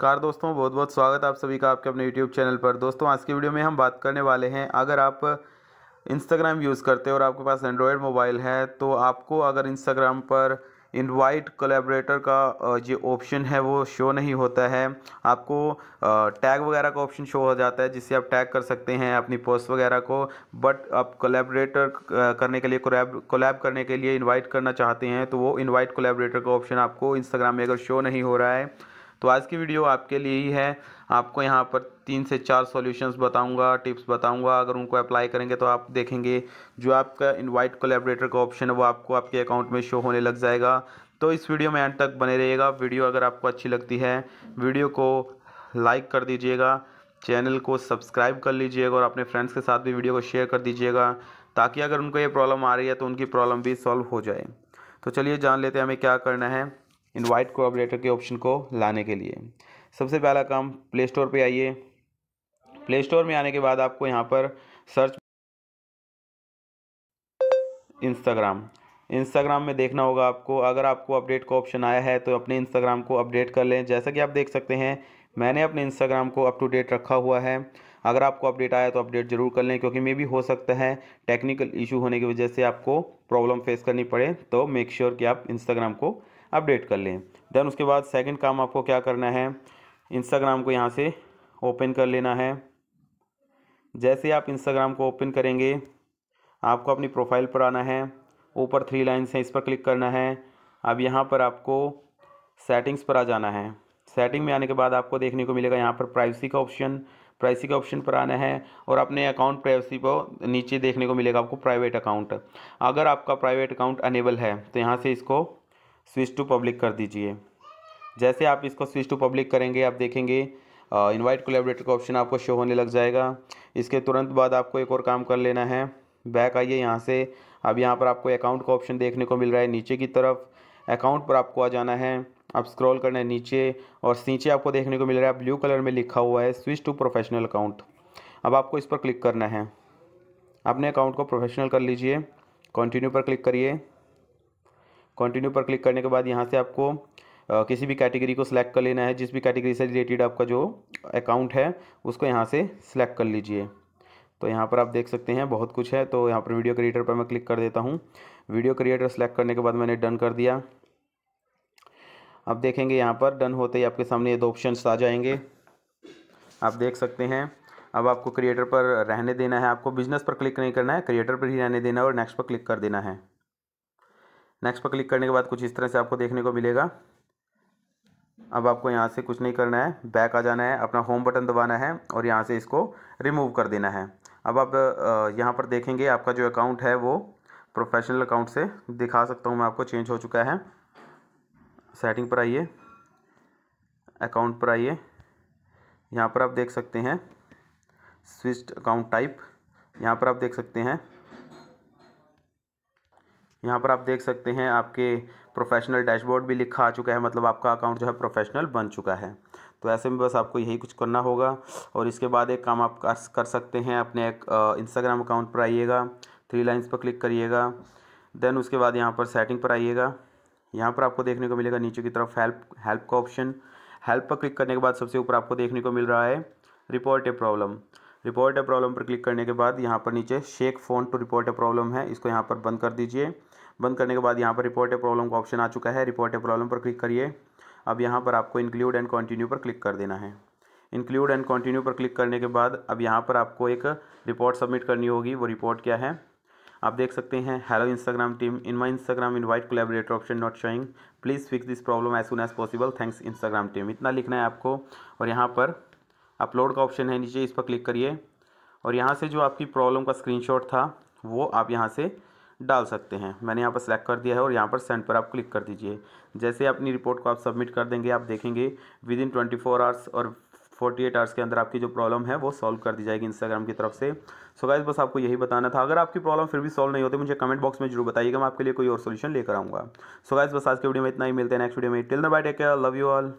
नमस्कार दोस्तों बहुत बहुत स्वागत आप सभी का आपके अपने यूट्यूब चैनल पर दोस्तों आज की वीडियो में हम बात करने वाले हैं अगर आप इंस्टाग्राम यूज़ करते हो और आपके पास एंड्रॉयड मोबाइल है तो आपको अगर इंस्टाग्राम पर इनवाइट कोलेबरेटर का जो ऑप्शन है वो शो नहीं होता है आपको टैग वगैरह का ऑप्शन शो हो जाता है जिससे आप टैग कर सकते हैं अपनी पोस्ट वगैरह को बट आप कोलेबरेटर करने के लिए कोलेब करने के लिए इनवाइट करना चाहते हैं तो वो इनवाइट कोलेबरेटर का ऑप्शन आपको इंस्टाग्राम में अगर शो नहीं हो रहा है तो आज की वीडियो आपके लिए ही है आपको यहाँ पर तीन से चार सॉल्यूशंस बताऊंगा टिप्स बताऊंगा अगर उनको अप्लाई करेंगे तो आप देखेंगे जो आपका इनवाइट कोलेबरेटर का ऑप्शन है वो आपको आपके अकाउंट में शो होने लग जाएगा तो इस वीडियो में एंड तक बने रहिएगा वीडियो अगर आपको अच्छी लगती है वीडियो को लाइक कर दीजिएगा चैनल को सब्सक्राइब कर लीजिएगा और अपने फ्रेंड्स के साथ भी वीडियो को शेयर कर दीजिएगा ताकि अगर उनको ये प्रॉब्लम आ रही है तो उनकी प्रॉब्लम भी सॉल्व हो जाए तो चलिए जान लेते हैं हमें क्या करना है इनवाइट कोऑपरेटर के ऑप्शन को लाने के लिए सबसे पहला काम प्ले स्टोर पर आइए प्ले स्टोर में आने के बाद आपको यहाँ पर सर्च इंस्टाग्राम इंस्टाग्राम में देखना होगा आपको अगर आपको अपडेट का ऑप्शन आया है तो अपने इंस्टाग्राम को अपडेट कर लें जैसा कि आप देख सकते हैं मैंने अपने इंस्टाग्राम को अप टू डेट रखा हुआ है अगर आपको अपडेट आया तो अपडेट ज़रूर कर लें क्योंकि मे भी हो सकता है टेक्निकल इशू होने की वजह से आपको प्रॉब्लम फेस करनी पड़े तो मेक श्योर sure कि आप इंस्टाग्राम को अपडेट कर लें देन उसके बाद सेकंड काम आपको क्या करना है इंस्टाग्राम को यहाँ से ओपन कर लेना है जैसे आप इंस्टाग्राम को ओपन करेंगे आपको अपनी प्रोफाइल पर आना है ऊपर थ्री लाइन्स हैं इस पर क्लिक करना है अब यहाँ पर आपको सेटिंग्स पर आ जाना है सेटिंग में आने के बाद आपको देखने को मिलेगा यहाँ पर प्राइवेसी का ऑप्शन प्राइवेसी के ऑप्शन पर आना है और अपने अकाउंट प्राइवेसी को नीचे देखने को मिलेगा आपको प्राइवेट अकाउंट अगर आपका प्राइवेट अकाउंट अनेबल है तो यहाँ से इसको स्विच टू पब्लिक कर दीजिए जैसे आप इसको स्विच टू पब्लिक करेंगे आप देखेंगे इनवाइट कोलेबरेटर का ऑप्शन आपको शो होने लग जाएगा इसके तुरंत बाद आपको एक और काम कर लेना है बैक आइए यहाँ से अब यहाँ पर आपको अकाउंट का ऑप्शन देखने को मिल रहा है नीचे की तरफ अकाउंट पर आपको आ जाना है आप स्क्रॉल करना है नीचे और नीचे आपको देखने को मिल रहा है ब्लू कलर में लिखा हुआ है स्विच टू प्रोफेशनल अकाउंट अब आपको इस पर क्लिक करना है अपने अकाउंट को प्रोफेशनल कर लीजिए कंटिन्यू पर क्लिक करिए कंटिन्यू पर क्लिक करने के बाद यहाँ से आपको किसी भी कैटेगरी को सिलेक्ट कर लेना है जिस भी कैटेगरी से रिलेटेड आपका जो अकाउंट है उसको यहाँ से सिलेक्ट कर लीजिए तो यहाँ पर आप देख सकते हैं बहुत कुछ है तो यहाँ पर वीडियो क्रिएटर पर मैं क्लिक कर देता हूँ वीडियो क्रिएटर सेलेक्ट करने के बाद मैंने डन कर दिया अब देखेंगे यहाँ पर डन होते ही आपके सामने ये दो ऑप्शन आ जाएंगे आप देख सकते हैं अब आपको क्रिएटर पर रहने देना है आपको बिजनेस पर क्लिक नहीं करना है क्रिएटर पर ही रहने देना है और नेक्स्ट पर क्लिक कर देना है नेक्स्ट पर क्लिक करने के बाद कुछ इस तरह से आपको देखने को मिलेगा अब आपको यहाँ से कुछ नहीं करना है बैक आ जाना है अपना होम बटन दबाना है और यहाँ से इसको रिमूव कर देना है अब आप यहाँ पर देखेंगे आपका जो अकाउंट है वो प्रोफेशनल अकाउंट से दिखा सकता हूँ मैं आपको चेंज हो चुका है सेटिंग पर आइए अकाउंट पर आइए यहाँ पर आप देख सकते हैं स्विच अकाउंट टाइप यहाँ पर आप देख सकते हैं यहाँ पर आप देख सकते हैं आपके प्रोफेशनल डैशबोर्ड भी लिखा आ चुका है मतलब आपका अकाउंट जो है प्रोफेशनल बन चुका है तो ऐसे में बस आपको यही कुछ करना होगा और इसके बाद एक काम आप कर सकते हैं अपने एक इंस्टाग्राम अकाउंट पर आइएगा थ्री लाइन्स पर क्लिक करिएगा देन उसके बाद यहाँ पर सेटिंग पर आइएगा यहाँ पर आपको देखने को मिलेगा नीचे की तरफ हेल्प हेल्प का ऑप्शन हेल्प पर क्लिक करने के बाद सबसे ऊपर आपको देखने को मिल रहा है report a problem report a problem पर क्लिक करने के बाद यहाँ पर नीचे shake phone to report a problem है इसको यहाँ पर बंद कर दीजिए बंद करने के बाद यहाँ पर रिपोर्ट ए प्रॉब्लम का ऑप्शन आ चुका है रिपोर्ट ए प्रॉब्लम पर क्लिक करिए अब यहाँ पर आपको इंक्लूड एंड कंटिन्यू पर क्लिक कर देना है इंक्लूड एंड कंटिन्यू पर क्लिक करने के बाद अब यहाँ पर आपको एक रिपोर्ट सबमिट करनी होगी वो रिपोर्ट क्या है आप देख सकते हैं hello Instagram team in my Instagram invite collaborator option not showing please fix this problem as soon as possible thanks Instagram team इतना लिखना है आपको और यहाँ पर अपलोड का ऑप्शन है नीचे इस पर क्लिक करिए और यहाँ से जो आपकी प्रॉब्लम का स्क्रीनशॉट था वो आप यहाँ से डाल सकते हैं मैंने यहाँ पर सेलेक्ट कर दिया है और यहाँ पर सेंड पर आप क्लिक कर दीजिए जैसे अपनी रिपोर्ट को आप सबमिट कर देंगे आप देखेंगे within twenty four hours और फोर्टी एट आवर्स के अंदर आपकी जो प्रॉब्लम है वो सॉल्व कर दी जाएगी इंस्टाग्राम की तरफ से सो गाइज बस आपको यही बताना था अगर आपकी प्रॉब्लम फिर भी सॉल्व नहीं होती मुझे कमेंट बॉक्स में जरूर बताइएगा मैं आपके लिए कोई और सोल्यूशन लेकर आऊँगा सो गाइज बस आज के वीडियो में इतना ही मिलते हैं नेक्स्ट वीडियो में till the bye take care love you all